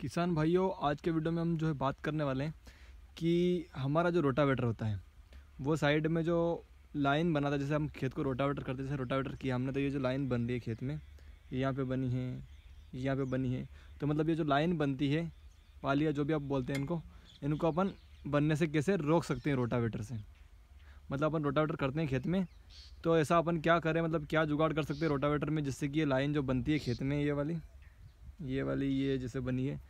किसान भाइयों आज के वीडियो में हम जो है बात करने वाले हैं कि हमारा जो रोटावेटर होता है वो साइड में जो लाइन बना था जैसे हम खेत को रोटावेटर करते जैसे रोटावेटर किया हमने तो ये जो लाइन बन रही है खेत में यहाँ पे बनी है यहाँ पे बनी है तो मतलब ये जो लाइन बनती है पालिया जो भी आप बोलते हैं इनको इनको अपन बनने से कैसे रोक सकते हैं रोटावेटर से मतलब अपन रोटावेटर करते हैं खेत में तो ऐसा अपन क्या करें मतलब क्या जुगाड़ कर सकते हैं रोटावेटर में जिससे कि ये लाइन जो बनती है खेत में ये वाली ये वाली ये जैसे बनी है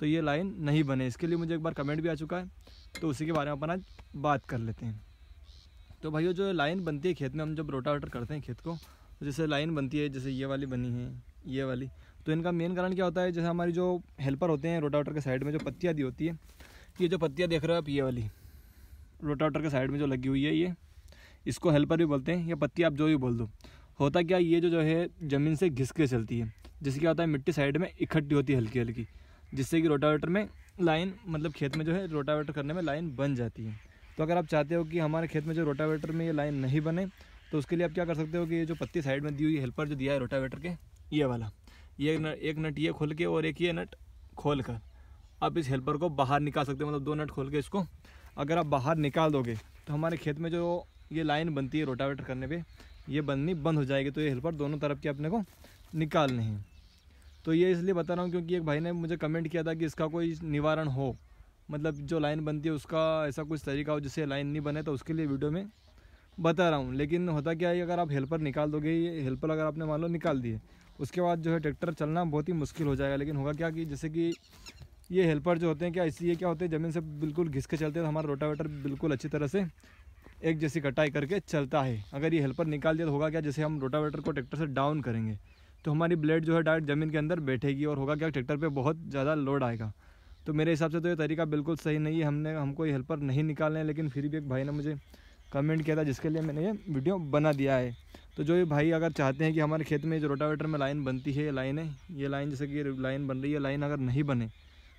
तो ये लाइन नहीं बने इसके लिए मुझे एक बार कमेंट भी आ चुका है तो उसी के बारे में अपन आज बात कर लेते हैं तो भाइयों जो लाइन बनती है खेत में हम जब रोटावटर करते हैं खेत को तो जैसे लाइन बनती है जैसे ये वाली बनी है ये वाली तो इनका मेन कारण क्या होता है जैसे हमारी जो हेल्पर होते हैं रोटावेटर के साइड में जो पत्तियाँ दी होती है ये जो पत्तियाँ देख रहे हो आप ये वाली रोटावेटर के साइड में जो लगी हुई है ये इसको हेल्पर भी बोलते हैं या पत्ती आप जो भी बोल दो होता क्या ये जो जो है ज़मीन से घिस के चलती है जिससे क्या होता है मिट्टी साइड में इकट्ठी होती है हल्की हल्की जिससे कि रोटावेटर में लाइन मतलब खेत में जो है रोटावेटर करने में लाइन बन जाती है तो अगर आप चाहते हो कि हमारे खेत में जो रोटावेटर में ये लाइन नहीं बने तो उसके लिए आप क्या कर सकते हो कि ये जो पत्ती साइड में दी हुई हेल्पर जो दिया है रोटावेटर के ये वाला ये एक नट ये खोल के और एक ये नट खोल कर आप इस हेल्पर को बाहर निकाल सकते हो मतलब दो नट खोल के इसको अगर आप बाहर निकाल दोगे तो हमारे खेत में जो ये लाइन बनती है रोटावेटर करने पर ये बननी बंद हो जाएगी तो ये हेल्पर दोनों तरफ की अपने को निकालने हैं तो ये इसलिए बता रहा हूँ क्योंकि एक भाई ने मुझे कमेंट किया था कि इसका कोई निवारण हो मतलब जो लाइन बनती है उसका ऐसा कुछ तरीका हो जिससे लाइन नहीं बने तो उसके लिए वीडियो में बता रहा हूँ लेकिन होता क्या है अगर आप हेल्पर निकाल दोगे ये हेल्पर अगर आपने मान लो निकाल दिए उसके बाद जो है ट्रैक्टर चलना बहुत ही मुश्किल हो जाएगा लेकिन होगा क्या कि जैसे कि ये हेल्पर जो होते हैं क्या इसलिए क्या होते हैं ज़मीन से बिल्कुल घिस के चलते हैं तो हमारा रोटावेटर बिल्कुल अच्छी तरह से एक जैसी कटाई करके चलता है अगर ये हेल्पर निकाल दिया तो होगा क्या जैसे हम रोटावेटर को ट्रैक्टर से डाउन करेंगे तो हमारी ब्लेड जो है डायरेक्ट ज़मीन के अंदर बैठेगी और होगा क्या ट्रैक्टर पर बहुत ज़्यादा लोड आएगा तो मेरे हिसाब से तो ये तरीका बिल्कुल सही नहीं है हमने हमको ये हेल्पर नहीं निकालने लेकिन फिर भी एक भाई ने मुझे कमेंट किया था जिसके लिए मैंने ये वीडियो बना दिया है तो जो ये भाई अगर चाहते हैं कि हमारे खेत में जो रोटावेटर में लाइन बनती है ये लाइन है ये लाइन जैसे कि लाइन बन रही है लाइन अगर नहीं बने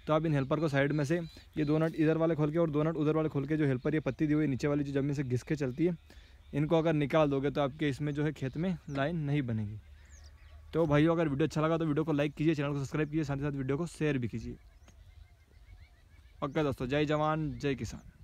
तो आप इन हेल्पर को साइड में से ये दो नट इधर वाले खोल के और दो नट उधर वाले खोल के जो हेल्पर ये पत्ती दी हुई नीचे वाली जो ज़मीन से घिस के चलती है इनको अगर निकाल दोगे तो आपके इसमें जो है खेत में लाइन नहीं बनेगी तो भाइयों अगर वीडियो अच्छा लगा तो वीडियो को लाइक कीजिए चैनल को सब्सक्राइब कीजिए साथ ही साथ वीडियो को शेयर भी कीजिए ओके दोस्तों जय जवान जय किसान